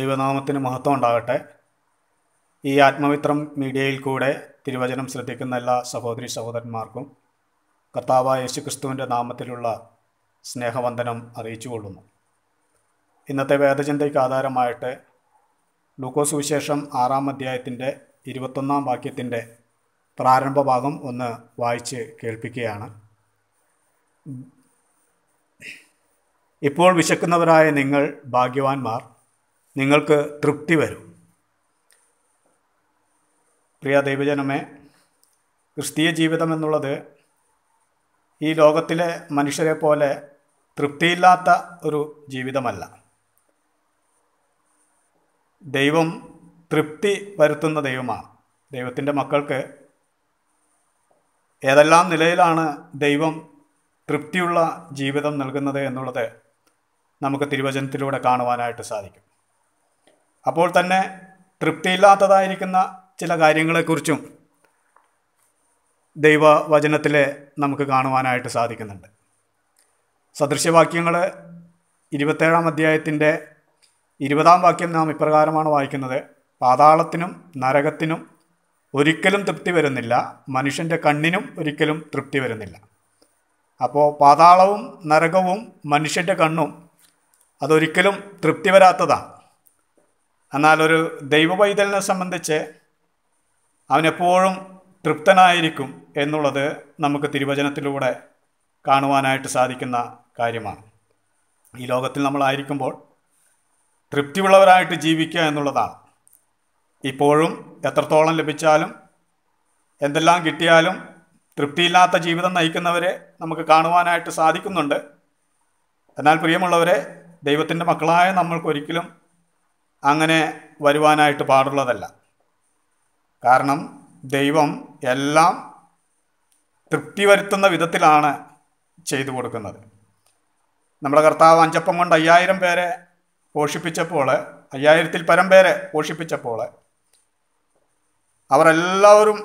ദൈവനാമത്തിന് മഹത്വം ഉണ്ടാകട്ടെ ഈ ആത്മമിത്രം മീഡിയയിൽ കൂടെ തിരുവചനം ശ്രദ്ധിക്കുന്ന എല്ലാ സഹോദരി സഹോദരന്മാർക്കും കർത്താവായ യേശുക്രിസ്തുവിൻ്റെ നാമത്തിലുള്ള സ്നേഹവന്ദനം അറിയിച്ചു കൊള്ളുന്നു ഇന്നത്തെ വേദചിന്തയ്ക്ക് ആധാരമായിട്ട് ലൂക്കോസ് വിശേഷം ആറാം അധ്യായത്തിൻ്റെ ഇരുപത്തൊന്നാം വാക്യത്തിൻ്റെ പ്രാരംഭ ഭാഗം ഒന്ന് വായിച്ച് കേൾപ്പിക്കുകയാണ് ഇപ്പോൾ വിശക്കുന്നവരായ നിങ്ങൾ ഭാഗ്യവാന്മാർ നിങ്ങൾക്ക് തൃപ്തി വരും പ്രിയ ദൈവജനമേ ക്രിസ്തീയ ജീവിതം എന്നുള്ളത് ഈ ലോകത്തിലെ മനുഷ്യരെ പോലെ തൃപ്തിയില്ലാത്ത ഒരു ജീവിതമല്ല ദൈവം തൃപ്തി വരുത്തുന്ന ദൈവമാണ് ദൈവത്തിൻ്റെ മക്കൾക്ക് ഏതെല്ലാം നിലയിലാണ് ദൈവം തൃപ്തിയുള്ള ജീവിതം നൽകുന്നത് എന്നുള്ളത് നമുക്ക് തിരുവചനത്തിലൂടെ കാണുവാനായിട്ട് സാധിക്കും അപ്പോൾ തന്നെ തൃപ്തിയില്ലാത്തതായിരിക്കുന്ന ചില കാര്യങ്ങളെക്കുറിച്ചും ദൈവവചനത്തിൽ നമുക്ക് കാണുവാനായിട്ട് സാധിക്കുന്നുണ്ട് സദൃശ്യവാക്യങ്ങൾ ഇരുപത്തേഴാം അധ്യായത്തിൻ്റെ ഇരുപതാം വാക്യം നാം ഇപ്രകാരമാണ് വായിക്കുന്നത് പാതാളത്തിനും നരകത്തിനും ഒരിക്കലും തൃപ്തി വരുന്നില്ല മനുഷ്യൻ്റെ കണ്ണിനും ഒരിക്കലും തൃപ്തി വരുന്നില്ല അപ്പോൾ പാതാളവും നരകവും മനുഷ്യൻ്റെ കണ്ണും അതൊരിക്കലും തൃപ്തി വരാത്തതാണ് എന്നാൽ ഒരു ദൈവവൈതലിനെ സംബന്ധിച്ച് അവനെപ്പോഴും തൃപ്തനായിരിക്കും എന്നുള്ളത് നമുക്ക് തിരുവചനത്തിലൂടെ കാണുവാനായിട്ട് സാധിക്കുന്ന കാര്യമാണ് ഈ ലോകത്തിൽ നമ്മളായിരിക്കുമ്പോൾ തൃപ്തിയുള്ളവരായിട്ട് ജീവിക്കുക എന്നുള്ളതാണ് ഇപ്പോഴും എത്രത്തോളം ലഭിച്ചാലും എന്തെല്ലാം കിട്ടിയാലും തൃപ്തിയില്ലാത്ത ജീവിതം നയിക്കുന്നവരെ നമുക്ക് കാണുവാനായിട്ട് സാധിക്കുന്നുണ്ട് എന്നാൽ പ്രിയമുള്ളവരെ ദൈവത്തിൻ്റെ മക്കളായ നമ്മൾക്കൊരിക്കലും അങ്ങനെ വരുവാനായിട്ട് പാടുള്ളതല്ല കാരണം ദൈവം എല്ലാം തൃപ്തി വരുത്തുന്ന വിധത്തിലാണ് ചെയ്തു കൊടുക്കുന്നത് നമ്മുടെ കർത്താവ് അഞ്ചപ്പം കൊണ്ട് അയ്യായിരം പേരെ പോഷിപ്പിച്ചപ്പോൾ അയ്യായിരത്തിൽ പരം പേരെ പോഷിപ്പിച്ചപ്പോൾ അവരെല്ലാവരും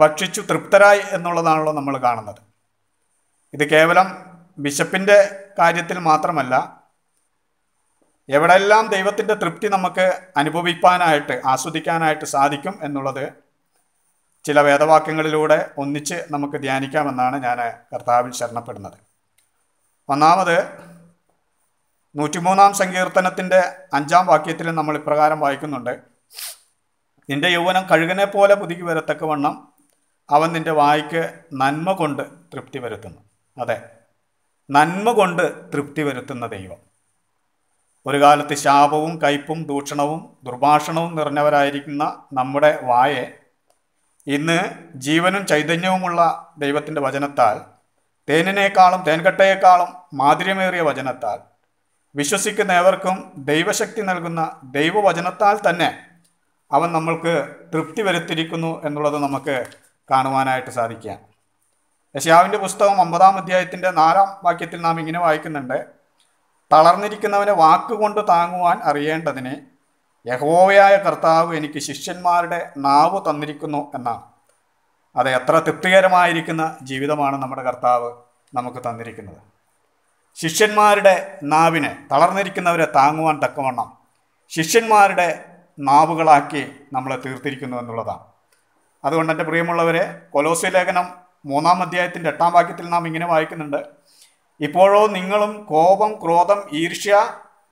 ഭക്ഷിച്ചു തൃപ്തരായി എന്നുള്ളതാണല്ലോ നമ്മൾ കാണുന്നത് ഇത് കേവലം ബിഷപ്പിൻ്റെ കാര്യത്തിൽ മാത്രമല്ല എവിടെയെല്ലാം ദൈവത്തിൻ്റെ തൃപ്തി നമുക്ക് അനുഭവിക്കാനായിട്ട് ആസ്വദിക്കാനായിട്ട് സാധിക്കും എന്നുള്ളത് ചില വേദവാക്യങ്ങളിലൂടെ ഒന്നിച്ച് നമുക്ക് ധ്യാനിക്കാമെന്നാണ് ഞാൻ കർത്താവിൽ ശരണപ്പെടുന്നത് ഒന്നാമത് നൂറ്റിമൂന്നാം സങ്കീർത്തനത്തിൻ്റെ അഞ്ചാം വാക്യത്തിൽ നമ്മൾ ഇപ്രകാരം വായിക്കുന്നുണ്ട് നിന്റെ യൗവനം കഴുകനെ പോലെ പുതുക്കി വണ്ണം അവൻ നിന്റെ വായിക്ക് നന്മ കൊണ്ട് തൃപ്തി വരുത്തുന്നു അതെ നന്മ കൊണ്ട് തൃപ്തി വരുത്തുന്ന ദൈവം ഒരു കാലത്ത് ശാപവും കയ്പും ദൂഷണവും ദുർഭാഷണവും നിറഞ്ഞവരായിരിക്കുന്ന നമ്മുടെ വായെ ഇന്ന് ജീവനും ചൈതന്യവുമുള്ള ദൈവത്തിൻ്റെ വചനത്താൽ തേനിനേക്കാളും തേൻകട്ടയേക്കാളും മാധുര്യമേറിയ വചനത്താൽ വിശ്വസിക്കുന്ന ഏവർക്കും ദൈവശക്തി നൽകുന്ന ദൈവവചനത്താൽ തന്നെ അവൻ നമ്മൾക്ക് തൃപ്തി വരുത്തിയിരിക്കുന്നു എന്നുള്ളത് നമുക്ക് കാണുവാനായിട്ട് സാധിക്കാം യശാവിൻ്റെ പുസ്തകം ഒമ്പതാം അധ്യായത്തിൻ്റെ നാലാം വാക്യത്തിൽ നാം ഇങ്ങനെ വായിക്കുന്നുണ്ട് തളർന്നിരിക്കുന്നവനെ വാക്കുകൊണ്ട് താങ്ങുവാൻ അറിയേണ്ടതിനെ യഹോവയായ കർത്താവ് എനിക്ക് ശിഷ്യന്മാരുടെ നാവ് തന്നിരിക്കുന്നു എന്നാണ് അത് എത്ര തൃപ്തികരമായിരിക്കുന്ന ജീവിതമാണ് നമ്മുടെ കർത്താവ് നമുക്ക് തന്നിരിക്കുന്നത് ശിഷ്യന്മാരുടെ നാവിനെ തളർന്നിരിക്കുന്നവരെ താങ്ങുവാൻ തക്കവണ്ണം ശിഷ്യന്മാരുടെ നാവുകളാക്കി നമ്മളെ തീർത്തിരിക്കുന്നു എന്നുള്ളതാണ് അതുകൊണ്ട് എൻ്റെ പ്രിയമുള്ളവരെ കൊലോസ്യ ലേഖനം മൂന്നാം അധ്യായത്തിൻ്റെ എട്ടാം വാക്യത്തിൽ നാം ഇങ്ങനെ വായിക്കുന്നുണ്ട് ഇപ്പോഴോ നിങ്ങളും കോപം ക്രോധം ഈർഷ്യ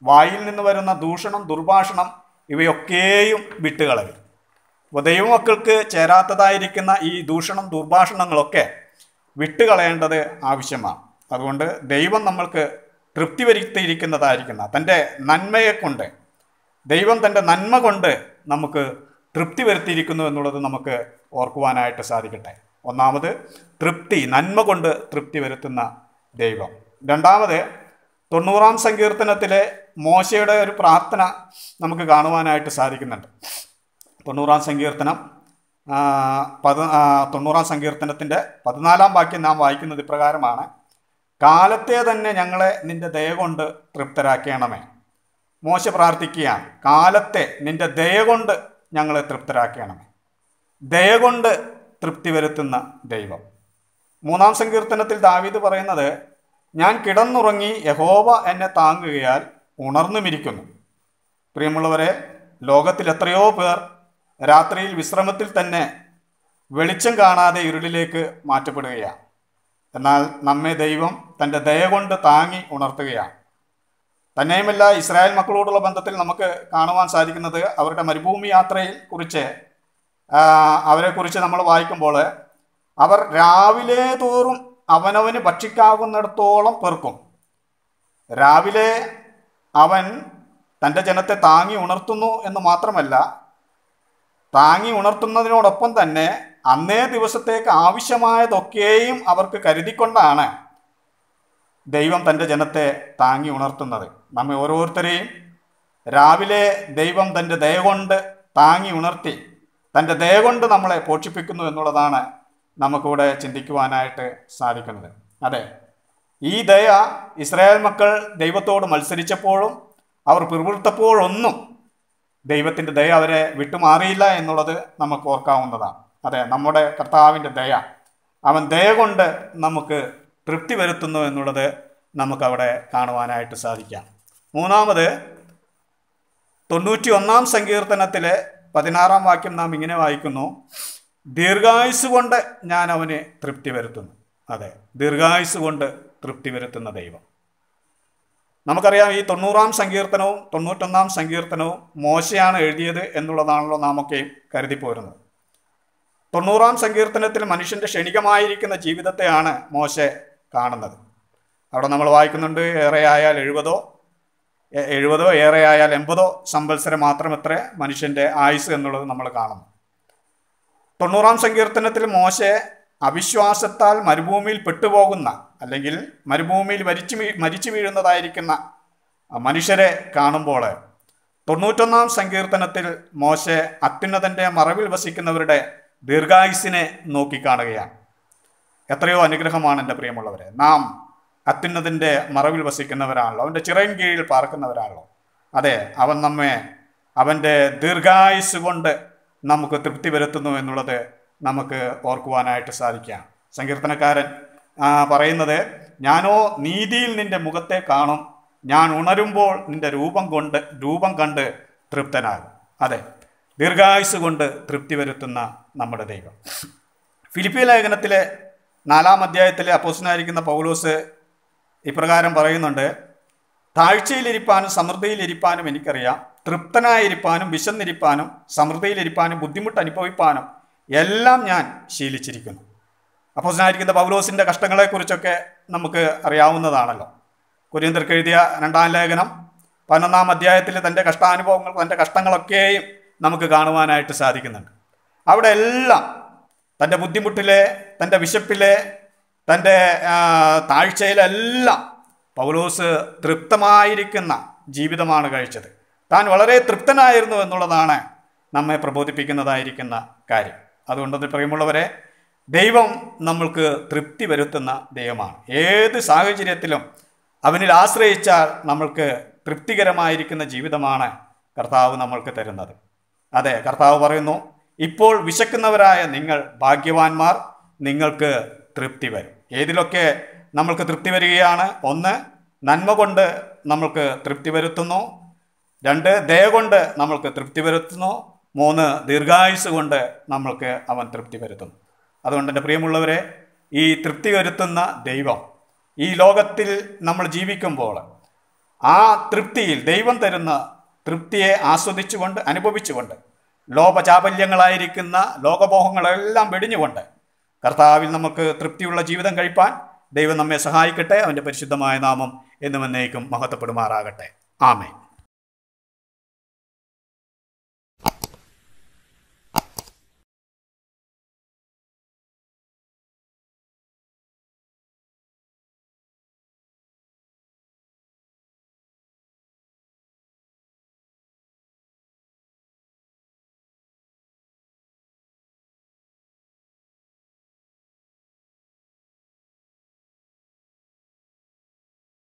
വായിൽ നിന്ന് വരുന്ന ദൂഷണം ദുർഭാഷണം ഇവയൊക്കെയും വിട്ടുകളവിൽ അപ്പോൾ ദൈവമക്കൾക്ക് ചേരാത്തതായിരിക്കുന്ന ഈ ദൂഷണം ദുർഭാഷണങ്ങളൊക്കെ വിട്ടുകളയേണ്ടത് ആവശ്യമാണ് അതുകൊണ്ട് ദൈവം നമ്മൾക്ക് തൃപ്തി വരുത്തിയിരിക്കുന്നതായിരിക്കുന്ന തൻ്റെ നന്മയെക്കൊണ്ട് ദൈവം തൻ്റെ നന്മ കൊണ്ട് നമുക്ക് തൃപ്തി വരുത്തിയിരിക്കുന്നു എന്നുള്ളത് നമുക്ക് ഓർക്കുവാനായിട്ട് സാധിക്കട്ടെ ഒന്നാമത് തൃപ്തി നന്മ കൊണ്ട് തൃപ്തി വരുത്തുന്ന ദൈവം രണ്ടാമത് തൊണ്ണൂറാം സങ്കീർത്തനത്തിലെ മോശയുടെ ഒരു പ്രാർത്ഥന നമുക്ക് കാണുവാനായിട്ട് സാധിക്കുന്നുണ്ട് തൊണ്ണൂറാം സങ്കീർത്തനം പത് തൊണ്ണൂറാം സങ്കീർത്തനത്തിൻ്റെ പതിനാലാം വാക്യം നാം വായിക്കുന്നത് ഇപ്രകാരമാണ് കാലത്തെ തന്നെ ഞങ്ങളെ നിന്റെ ദയ കൊണ്ട് തൃപ്തരാക്കണമേ മോശ പ്രാർത്ഥിക്കുകയാണ് കാലത്തെ നിന്റെ ദയ കൊണ്ട് ഞങ്ങളെ തൃപ്തരാക്കണമേ ദയ കൊണ്ട് തൃപ്തി വരുത്തുന്ന ദൈവം മൂന്നാം സങ്കീർത്തനത്തിൽ ദാവീദ് പറയുന്നത് ഞാൻ കിടന്നുറങ്ങി യഹോവ എന്നെ താങ്ങുകയാൽ ഉണർന്നുമിരിക്കുന്നു പ്രിയമുള്ളവരെ ലോകത്തിൽ എത്രയോ പേർ രാത്രിയിൽ വിശ്രമത്തിൽ തന്നെ വെളിച്ചം കാണാതെ ഇരുളിലേക്ക് മാറ്റപ്പെടുകയാണ് എന്നാൽ നമ്മെ ദൈവം തൻ്റെ ദയ കൊണ്ട് താങ്ങി ഉണർത്തുകയാണ് തന്നെയുമല്ല ഇസ്രായേൽ മക്കളോടുള്ള ബന്ധത്തിൽ നമുക്ക് കാണുവാൻ സാധിക്കുന്നത് അവരുടെ മരുഭൂമി യാത്രയെ കുറിച്ച് അവരെക്കുറിച്ച് നമ്മൾ വായിക്കുമ്പോൾ അവർ രാവിലെ തോറും അവനവന് ഭക്ഷിക്കാവുന്നിടത്തോളം പെർക്കും രാവിലെ അവൻ തൻ്റെ ജനത്തെ താങ്ങി ഉണർത്തുന്നു എന്ന് മാത്രമല്ല താങ്ങി ഉണർത്തുന്നതിനോടൊപ്പം തന്നെ അന്നേ ദിവസത്തേക്ക് ആവശ്യമായതൊക്കെയും അവർക്ക് കരുതിക്കൊണ്ടാണ് ദൈവം തൻ്റെ ജനത്തെ താങ്ങി ഉണർത്തുന്നത് നമ്മെ ഓരോരുത്തരെയും രാവിലെ ദൈവം തൻ്റെ ദയ കൊണ്ട് താങ്ങി ഉണർത്തി തൻ്റെ ദയ കൊണ്ട് നമ്മളെ പോഷിപ്പിക്കുന്നു എന്നുള്ളതാണ് നമുക്കിവിടെ ചിന്തിക്കുവാനായിട്ട് സാധിക്കുന്നത് അതെ ഈ ദയ ഇസ്രായേൽ മക്കൾ ദൈവത്തോട് മത്സരിച്ചപ്പോഴും അവർ പിറുപിറുത്തപ്പോഴൊന്നും ദൈവത്തിൻ്റെ ദയ അവരെ വിട്ടുമാറിയില്ല എന്നുള്ളത് നമുക്ക് ഓർക്കാവുന്നതാണ് അതെ നമ്മുടെ കർത്താവിൻ്റെ ദയ അവൻ ദയ കൊണ്ട് നമുക്ക് തൃപ്തി വരുത്തുന്നു എന്നുള്ളത് നമുക്കവിടെ കാണുവാനായിട്ട് സാധിക്കാം മൂന്നാമത് തൊണ്ണൂറ്റി ഒന്നാം സങ്കീർത്തനത്തിലെ പതിനാറാം വാക്യം നാം ഇങ്ങനെ വായിക്കുന്നു ദീർഘായുസ് കൊണ്ട് ഞാൻ അവനെ തൃപ്തി വരുത്തുന്നു അതെ ദീർഘായുസ് കൊണ്ട് തൃപ്തി വരുത്തുന്ന ദൈവം നമുക്കറിയാം ഈ തൊണ്ണൂറാം സങ്കീർത്തനവും തൊണ്ണൂറ്റൊന്നാം സങ്കീർത്തനവും മോശയാണ് എഴുതിയത് എന്നുള്ളതാണല്ലോ നാമൊക്കെയും കരുതിപ്പോരുന്നത് തൊണ്ണൂറാം സങ്കീർത്തനത്തിൽ മനുഷ്യൻ്റെ ക്ഷണികമായിരിക്കുന്ന ജീവിതത്തെയാണ് മോശ കാണുന്നത് അവിടെ നമ്മൾ വായിക്കുന്നുണ്ട് ഏറെ ആയാൽ എഴുപതോ എഴുപതോ ഏറെ ആയാൽ എൺപതോ സമ്പത്സരം മാത്രം എത്ര മനുഷ്യൻ്റെ ആയുസ് എന്നുള്ളത് നമ്മൾ കാണുന്നു തൊണ്ണൂറാം സങ്കീർത്തനത്തിൽ മോശെ അവിശ്വാസത്താൽ മരുഭൂമിയിൽ പെട്ടുപോകുന്ന അല്ലെങ്കിൽ മരുഭൂമിയിൽ മരിച്ചു മരിച്ചു വീഴുന്നതായിരിക്കുന്ന മനുഷ്യരെ കാണുമ്പോൾ തൊണ്ണൂറ്റൊന്നാം സങ്കീർത്തനത്തിൽ മോശെ അത്യുന്നതൻ്റെ മറവിൽ വസിക്കുന്നവരുടെ ദീർഘായുസിനെ നോക്കിക്കാണുകയാണ് എത്രയോ അനുഗ്രഹമാണ് എൻ്റെ പ്രിയമുള്ളവരെ നാം അത്യുന്നതിൻ്റെ മറവിൽ വസിക്കുന്നവരാണല്ലോ അവൻ്റെ ചിറയും കീഴിൽ പാർക്കുന്നവരാണല്ലോ അതെ അവൻ നമ്മെ അവൻ്റെ ദീർഘായുസ് കൊണ്ട് നമുക്ക് തൃപ്തി വരുത്തുന്നു എന്നുള്ളത് നമുക്ക് ഓർക്കുവാനായിട്ട് സാധിക്കാം സങ്കീർത്തനക്കാരൻ പറയുന്നത് ഞാനോ നീതിയിൽ നിന്റെ മുഖത്തെ കാണും ഞാൻ ഉണരുമ്പോൾ നിന്റെ രൂപം കൊണ്ട് രൂപം കണ്ട് തൃപ്തനാകും അതെ ദീർഘായുസ് കൊണ്ട് തൃപ്തി വരുത്തുന്ന നമ്മുടെ ദൈവം ഫിലിപ്പി ലേഖനത്തിലെ നാലാം അധ്യായത്തിലെ അപ്പോസിനായിരിക്കുന്ന പൗലോസ് ഇപ്രകാരം പറയുന്നുണ്ട് താഴ്ചയിലിരിപ്പാനും സമൃദ്ധിയിലിരിപ്പാനും എനിക്കറിയാം തൃപ്തനായിരിപ്പാനും വിശന്നിരിപ്പാനും സമൃദ്ധിയിലിരിപ്പാനും ബുദ്ധിമുട്ട് അനുഭവിപ്പാനും എല്ലാം ഞാൻ ശീലിച്ചിരിക്കുന്നു അപ്പോസനായിരിക്കുന്ന പൗലോസിൻ്റെ കഷ്ടങ്ങളെക്കുറിച്ചൊക്കെ നമുക്ക് അറിയാവുന്നതാണല്ലോ കുര്യന്തർക്ക് എഴുതിയ രണ്ടാം ലേഖനം പതിനൊന്നാം അധ്യായത്തിൽ തൻ്റെ കഷ്ടാനുഭവങ്ങൾ തൻ്റെ കഷ്ടങ്ങളൊക്കെയും നമുക്ക് കാണുവാനായിട്ട് സാധിക്കുന്നുണ്ട് അവിടെ എല്ലാം തൻ്റെ ബുദ്ധിമുട്ടിലെ തൻ്റെ വിശപ്പിലെ തൻ്റെ താഴ്ചയിലെല്ലാം പൗലോസ് തൃപ്തമായിരിക്കുന്ന ജീവിതമാണ് കഴിച്ചത് താൻ വളരെ തൃപ്തനായിരുന്നു എന്നുള്ളതാണ് നമ്മെ പ്രബോധിപ്പിക്കുന്നതായിരിക്കുന്ന കാര്യം അതുകൊണ്ട് പ്രിയമുള്ളവരെ ദൈവം നമ്മൾക്ക് തൃപ്തി വരുത്തുന്ന ദൈവമാണ് ഏത് സാഹചര്യത്തിലും അവനിൽ ആശ്രയിച്ചാൽ നമ്മൾക്ക് തൃപ്തികരമായിരിക്കുന്ന ജീവിതമാണ് കർത്താവ് നമ്മൾക്ക് തരുന്നത് അതെ കർത്താവ് പറയുന്നു ഇപ്പോൾ വിശക്കുന്നവരായ നിങ്ങൾ ഭാഗ്യവാന്മാർ നിങ്ങൾക്ക് തൃപ്തി വരും ഏതിലൊക്കെ നമ്മൾക്ക് തൃപ്തി വരികയാണ് ഒന്ന് നന്മ കൊണ്ട് നമ്മൾക്ക് തൃപ്തി വരുത്തുന്നു രണ്ട് ദയ കൊണ്ട് നമ്മൾക്ക് തൃപ്തി വരുത്തുന്നു മൂന്ന് ദീർഘായുസ് കൊണ്ട് നമ്മൾക്ക് അവൻ തൃപ്തി വരുത്തുന്നു അതുകൊണ്ട് എൻ്റെ പ്രിയമുള്ളവരെ ഈ തൃപ്തി വരുത്തുന്ന ദൈവം ഈ ലോകത്തിൽ നമ്മൾ ജീവിക്കുമ്പോൾ ആ തൃപ്തിയിൽ ദൈവം തരുന്ന തൃപ്തിയെ ആസ്വദിച്ചുകൊണ്ട് അനുഭവിച്ചുകൊണ്ട് ലോപചാപല്യങ്ങളായിരിക്കുന്ന ലോകമോഹങ്ങളെല്ലാം വെടിഞ്ഞുകൊണ്ട് കർത്താവിൽ നമുക്ക് തൃപ്തിയുള്ള ജീവിതം കഴിപ്പാൻ ദൈവം നമ്മെ സഹായിക്കട്ടെ അവൻ്റെ പരിശുദ്ധമായ നാമം എന്നും എന്നേക്കും മഹത്വപ്പെടുമാറാകട്ടെ ആമേ